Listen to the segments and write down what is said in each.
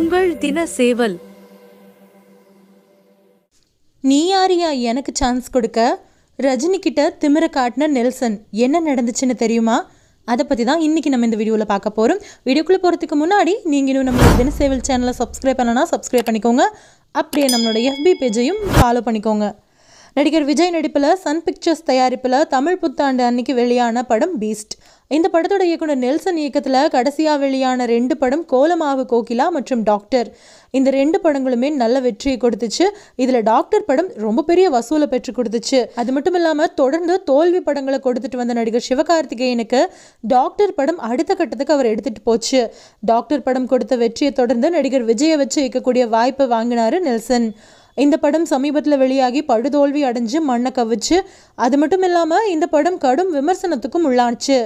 உங்கள் தின சேவல் நீ யாரியா எனக்கு சான்ஸ் கொடுக்க ரஜினி கிட்ட திமிர காட்டின நெல்சன் என்ன நடந்துச்சுன்னு தெரியுமா அதை பற்றி தான் இன்றைக்கி நம்ம இந்த வீடியோவில் பார்க்க போகிறோம் வீடியோக்குள்ளே போகிறதுக்கு முன்னாடி நீங்கள் இன்னும் நம்ம தினசேவல் சேனலை சப்ஸ்கிரைப் பண்ணலாம் சப்ஸ்கிரைப் பண்ணிக்கோங்க அப்படியே நம்மளோட எஃபி பேஜையும் ஃபாலோ பண்ணிக்கோங்க நடிகர் விஜய் நடிப்பில் சன் பிக்சர்ஸ் தயாரிப்பில் தமிழ் புத்தாண்டு அன்னைக்கு வெளியான படம் பீஸ்ட் இந்த படத்தோட இயக்குனர் நெல்சன் இயக்கத்தில் கடைசியாக வெளியான ரெண்டு படம் கோலமாவு கோகிலா மற்றும் டாக்டர் இந்த ரெண்டு படங்களுமே நல்ல வெற்றியை கொடுத்துச்சு இதில் டாக்டர் படம் ரொம்ப பெரிய வசூலை பெற்று கொடுத்துச்சு அது மட்டும் இல்லாமல் தொடர்ந்து தோல்வி படங்களை கொடுத்துட்டு வந்த நடிகர் சிவகார்த்திகேயனுக்கு டாக்டர் படம் அடுத்த கட்டத்துக்கு அவர் எடுத்துகிட்டு போச்சு டாக்டர் படம் கொடுத்த வெற்றியை தொடர்ந்து நடிகர் விஜயை வச்சு இயக்கக்கூடிய வாய்ப்பை வாங்கினார் நெல்சன் இந்த படம் சமீபத்தில் வெளியாகி படுதோல்வி அடைஞ்சு மண்ணை கவிச்சு அது மட்டும் இல்லாமல் இந்த படம் கடும் விமர்சனத்துக்கும் உள்ளாச்சு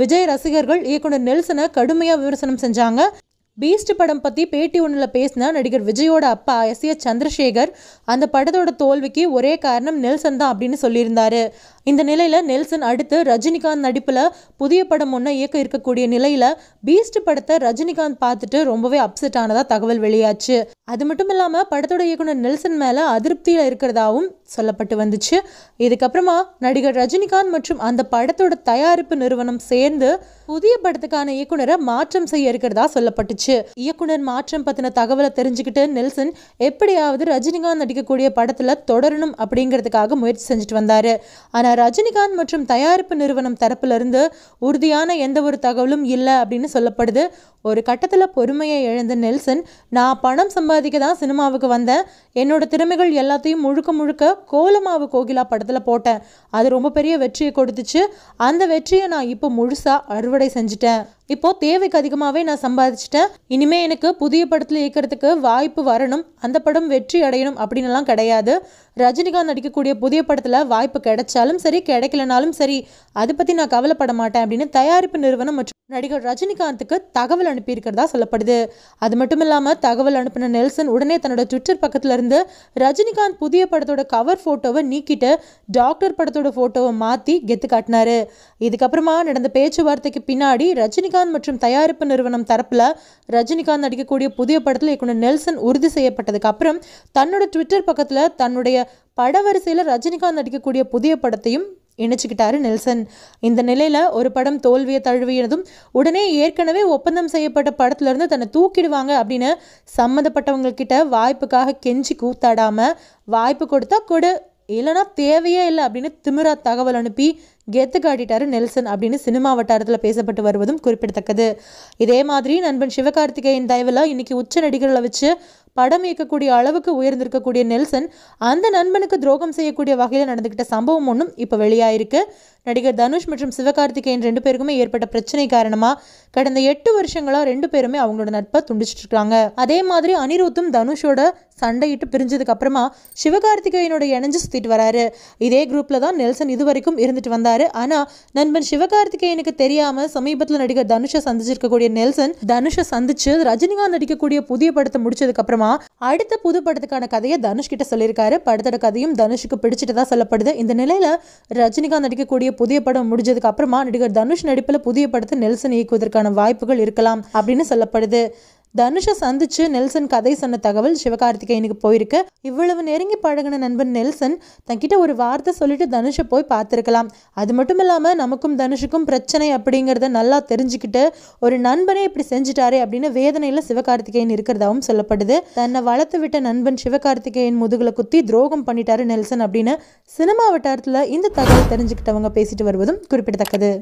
விஜய் ரசிகர்கள் இயக்குனர் நெல்சனை கடுமையாக விமர்சனம் செஞ்சாங்க பீஸ்ட் படம் பற்றி பேட்டி ஒன்றில் பேசின நடிகர் விஜயோட அப்பா எஸ் ஏ சந்திரசேகர் அந்த படத்தோட தோல்விக்கு ஒரே காரணம் நெல்சன் தான் அப்படின்னு சொல்லியிருந்தாரு இந்த நிலையில் நெல்சன் அடுத்து ரஜினிகாந்த் நடிப்பில் புதிய படம் ஒன்று இயக்க இருக்கக்கூடிய நிலையில் பீஸ்ட் படத்தை ரஜினிகாந்த் பார்த்துட்டு ரொம்பவே அப்செட் ஆனதாக தகவல் வெளியாச்சு அது மட்டும் இல்லாமல் படத்தோட இயக்குனர் நெல்சன் மேலே அதிருப்தியில் இருக்கிறதாவும் சொல்லப்பட்டு வந்துச்சு இதுக்கப்புறமா நடிகர் ரஜினிகாந்த் மற்றும் அந்த படத்தோட தயாரிப்பு நிறுவனம் சேர்ந்து புதிய படத்துக்கான இயக்குனரை மாற்றம் செய்ய இருக்கிறதா சொல்லப்பட்டுச்சு இயக்குனர் மாற்றம் பற்றின தகவலை தெரிஞ்சுக்கிட்டு நெல்சன் எப்படியாவது ரஜினிகாந்த் நடிக்கக்கூடிய படத்தில் தொடரணும் அப்படிங்கிறதுக்காக முயற்சி செஞ்சுட்டு வந்தார் ஆனால் ரஜினிகாந்த் மற்றும் தயாரிப்பு நிறுவனம் தரப்பிலிருந்து உறுதியான எந்த ஒரு தகவலும் இல்லை அப்படின்னு சொல்லப்படுது ஒரு கட்டத்தில் பொறுமையை இழந்த நெல்சன் நான் பணம் சம்பாதிக்க தான் சினிமாவுக்கு வந்தேன் என்னோட திறமைகள் எல்லாத்தையும் முழுக்க முழுக்க கோலமாவு கோகிலா படத்தில் போட்டேன் அது ரொம்ப பெரிய வெற்றியை கொடுத்துச்சு அந்த வெற்றியை நான் இப்போ முழுசாக அறுவடை செஞ்சுட்டேன் இப்போது தேவைக்கு அதிகமாகவே நான் சம்பாதிச்சிட்டேன் இனிமேல் எனக்கு புதிய படத்தில் இயக்கிறதுக்கு வாய்ப்பு வரணும் அந்த படம் வெற்றி அடையணும் அப்படின்னுலாம் கிடையாது ரஜினிகாந்த் நடிக்கக்கூடிய புதிய படத்தில் வாய்ப்பு கிடைச்சாலும் சரி கிடைக்கலனாலும் சரி அதை பற்றி நான் கவலைப்பட மாட்டேன் அப்படின்னு தயாரிப்பு நிறுவனம் மற்றும் நடிகர் ரஜினிகாந்துக்கு தகவல் அனுப்பியிருக்கிறதா சொல்லப்படுது அது மட்டும் இல்லாமல் தகவல் அனுப்பின நெல்சன் உடனே தன்னோட ட்விட்டர் இருந்து ரஜினிகாந்த் புதிய படத்தோட கவர் ஃபோட்டோவை நீக்கிட்டு டாக்டர் படத்தோட ஃபோட்டோவை மாற்றி கெத்து காட்டினார் இதுக்கப்புறமா நடந்த பேச்சுவார்த்தைக்கு பின்னாடி ரஜினிகாந்த் ரஜினிகாந்த் மற்றும் தயாரிப்பு நிறுவனம் தரப்பில் ரஜினிகாந்த் நடிக்கக்கூடிய புதிய படத்தில் இயக்குனர் நெல்சன் உறுதி செய்யப்பட்டதுக்கு அப்புறம் தன்னோட ட்விட்டர் பக்கத்தில் தன்னுடைய வரிசையில் ரஜினிகாந்த் நடிக்கக்கூடிய புதிய படத்தையும் இணைச்சிக்கிட்டாரு நெல்சன் இந்த நிலையில் ஒரு படம் தோல்வியை தழுவியதும் உடனே ஏற்கனவே ஒப்பந்தம் செய்யப்பட்ட படத்துலேருந்து தன்னை தூக்கிடுவாங்க அப்படின்னு சம்மந்தப்பட்டவங்கக்கிட்ட வாய்ப்புக்காக கெஞ்சி கூத்தாடாமல் வாய்ப்பு கொடுத்தா கொடு இல்லைனா தேவையே இல்லை அப்படின்னு திமிரா தகவல் அனுப்பி கெத்து காட்டிட்டாரு நெல்சன் அப்படின்னு சினிமா வட்டாரத்தில் பேசப்பட்டு வருவதும் குறிப்பிடத்தக்கது இதே மாதிரி நண்பன் சிவகார்த்திகேயன் தயவில் இன்னைக்கு உச்ச நடிகர்களை வச்சு படம் இயக்கக்கூடிய அளவுக்கு உயர்ந்திருக்கக்கூடிய நெல்சன் அந்த நண்பனுக்கு துரோகம் செய்யக்கூடிய வகையில் நடந்துக்கிட்ட சம்பவம் ஒன்றும் இப்போ வெளியாயிருக்கு நடிகர் தனுஷ் மற்றும் சிவகார்த்திகேயன் ரெண்டு பேருக்குமே ஏற்பட்ட பிரச்சனை காரணமாக கடந்த எட்டு வருஷங்களாக ரெண்டு பேருமே அவங்களோட நட்பை துண்டிச்சிட்டு இருக்காங்க அதே மாதிரி அனிருத்தும் தனுஷோட சண்டையிட்டு பிரிஞ்சதுக்கு அப்புறமா சிவகார்த்திகேயனோட இணைஞ்சு சுற்றிட்டு வராரு இதே குரூப்பில் தான் நெல்சன் இதுவரைக்கும் இருந்துட்டு வந்தார் இருக்காரு ஆனா நண்பன் சிவகார்த்திகேயனுக்கு தெரியாம சமீபத்தில் நடிகர் தனுஷை சந்திச்சிருக்கக்கூடிய நெல்சன் தனுஷை சந்திச்சு ரஜினிகாந்த் நடிக்கக்கூடிய புதிய படத்தை முடிச்சதுக்கு அப்புறமா அடுத்த புது படத்துக்கான கதையை தனுஷ் கிட்ட சொல்லியிருக்காரு படத்தோட கதையும் தனுஷுக்கு பிடிச்சிட்டு தான் சொல்லப்படுது இந்த நிலையில ரஜினிகாந்த் நடிக்கக்கூடிய புதிய படம் முடிஞ்சதுக்கு அப்புறமா நடிகர் தனுஷ் நடிப்பில் புதிய படத்தை நெல்சன் இயக்குவதற்கான வாய்ப்புகள் இருக்கலாம் அப்படின்னு சொல்லப்படுது தனுஷை சந்திச்சு நெல்சன் கதை சொன்ன தகவல் சிவகார்த்திகேயனுக்கு போயிருக்கு இவ்வளவு நெருங்கி பழகின நண்பன் நெல்சன் தன்கிட்ட ஒரு வார்த்தை சொல்லிட்டு தனுஷை போய் பார்த்துருக்கலாம் அது மட்டும் இல்லாமல் நமக்கும் தனுஷுக்கும் பிரச்சனை அப்படிங்கிறத நல்லா தெரிஞ்சுக்கிட்டு ஒரு நண்பனே இப்படி செஞ்சுட்டாரே அப்படின்னு வேதனையில் சிவகார்த்திகேயன் இருக்கிறதாவும் சொல்லப்படுது தன்னை வளர்த்து விட்ட நண்பன் சிவகார்த்திகேயன் முதுகில் குத்தி துரோகம் பண்ணிட்டாரு நெல்சன் அப்படின்னு சினிமா வட்டாரத்தில் இந்த தகவல் தெரிஞ்சுக்கிட்டவங்க பேசிட்டு வருவதும் குறிப்பிடத்தக்கது